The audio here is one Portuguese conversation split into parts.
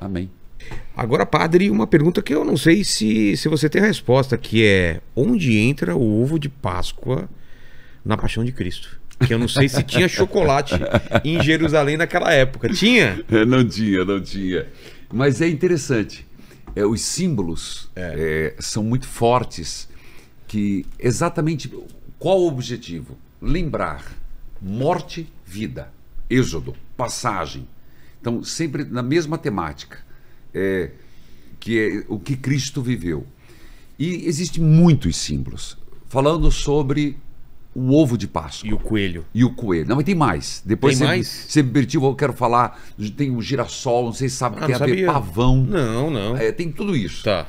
Amém. Agora, padre, uma pergunta que eu não sei se, se você tem a resposta, que é onde entra o ovo de Páscoa na paixão de Cristo? Que eu não sei se tinha chocolate em Jerusalém naquela época. Tinha? Não tinha, não tinha. Mas é interessante. É, os símbolos é. É, são muito fortes. Que exatamente qual o objetivo? Lembrar morte, vida, êxodo, passagem, então, sempre na mesma temática, é, que é o que Cristo viveu. E existem muitos símbolos. Falando sobre o ovo de Páscoa. E o coelho. E o coelho. Não, mas tem mais. Depois tem você, mais? você me eu quero falar. Tem o um girassol, não sei se sabe, ah, tem a ver pavão. Não, não. É, tem tudo isso. Tá.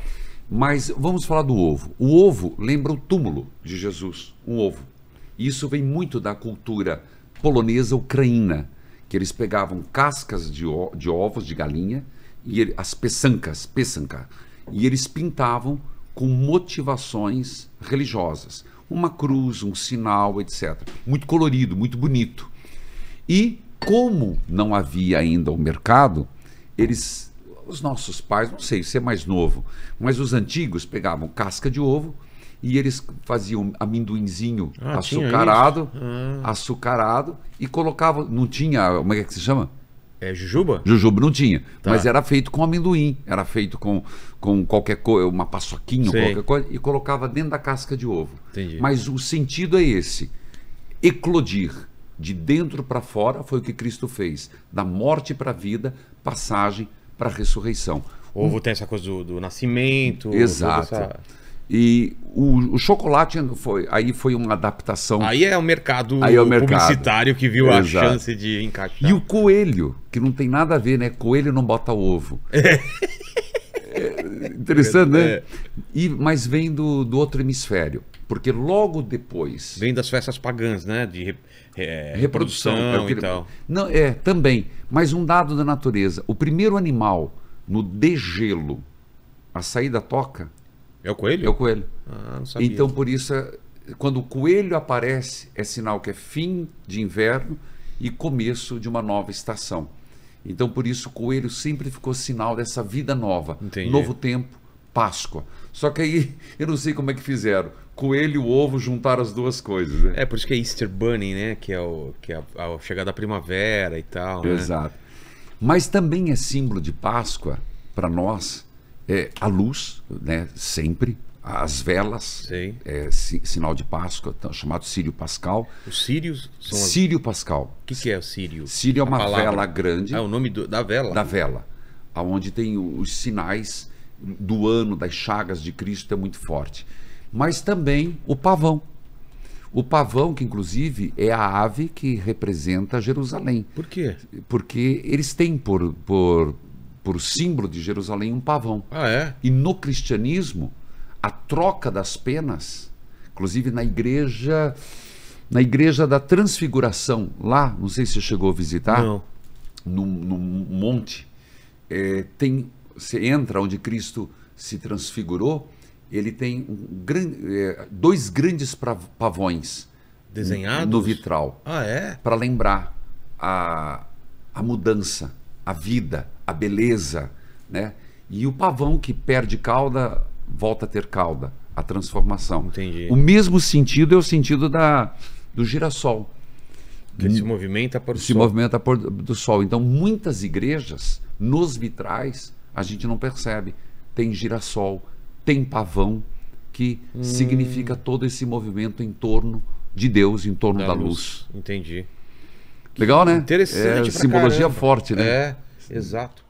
Mas vamos falar do ovo. O ovo lembra o túmulo de Jesus, um ovo. Isso vem muito da cultura polonesa ucraína que eles pegavam cascas de, de ovos de galinha e ele, as peçancas, peçanca, e eles pintavam com motivações religiosas, uma cruz, um sinal, etc. Muito colorido, muito bonito. E como não havia ainda o mercado, eles os nossos pais, não sei se é mais novo, mas os antigos pegavam casca de ovo, e eles faziam amendoinzinho ah, açucarado, ah. açucarado e colocavam, não tinha, como é que se chama? É jujuba? Jujuba não tinha, tá. mas era feito com amendoim, era feito com, com qualquer coisa, uma paçoquinha, Sei. qualquer coisa, e colocava dentro da casca de ovo. Entendi. Mas o sentido é esse, eclodir de dentro para fora foi o que Cristo fez, da morte para a vida, passagem para a ressurreição. Ovo tem essa coisa do, do nascimento. Exato. Essa... E o, o, chocolate foi aí foi uma adaptação. Aí é o mercado aí é o mercado. publicitário que viu Exato. a chance de encaixar. E o coelho, que não tem nada a ver, né? Coelho não bota ovo. É. É, interessante, né? É. E, mas vem do, do outro hemisfério. Porque logo depois. Vem das festas pagãs, né? De re, é, reprodução, é reprodução e tal. Não, é, também. Mas um dado da natureza. O primeiro animal no degelo a sair da toca é o coelho? É o coelho. Ah, não sabia. Então, por isso, quando o coelho aparece, é sinal que é fim de inverno e começo de uma nova estação. Então, por isso, o coelho sempre ficou sinal dessa vida nova, Entendi. novo tempo, Páscoa. Só que aí eu não sei como é que fizeram. Coelho e ovo juntaram as duas coisas. Né? É, por isso que é Easter Bunny, né? Que é, o, que é a, a chegada da primavera e tal. Né? Exato. Né? Mas também é símbolo de Páscoa para nós é, a luz, né, sempre, as velas, é, sinal de Páscoa, chamado Sírio Pascal. Os Sírios são as... Sírio Pascal. O que, que, é o Sírio? Sírio é uma palavra... vela grande. Ah, é o nome do... da vela? Da vela, aonde tem os sinais do ano, das chagas de Cristo, é muito forte. Mas também o pavão. O pavão, que inclusive é a ave que representa Jerusalém. Por quê? Porque eles têm por, por por símbolo de Jerusalém um pavão. Ah, é? E no cristianismo, a troca das penas, inclusive na igreja, na igreja da Transfiguração, lá, não sei se você chegou a visitar, não. monte, é, tem, você entra onde Cristo se transfigurou, ele tem um é, dois grandes pavões desenhados no vitral. Ah, é? Para lembrar a, a mudança a vida, a beleza, né? E o pavão que perde cauda volta a ter cauda, a transformação. Entendi. O mesmo sentido é o sentido da, do girassol. Que se movimenta para o se sol. Se movimenta por, do sol. Então, muitas igrejas, nos vitrais, a gente não percebe. Tem girassol, tem pavão, que hum. significa todo esse movimento em torno de Deus, em torno da, da luz. luz. Entendi. Legal, né? Interessante. É, simbologia caramba. forte, né? É. Exato.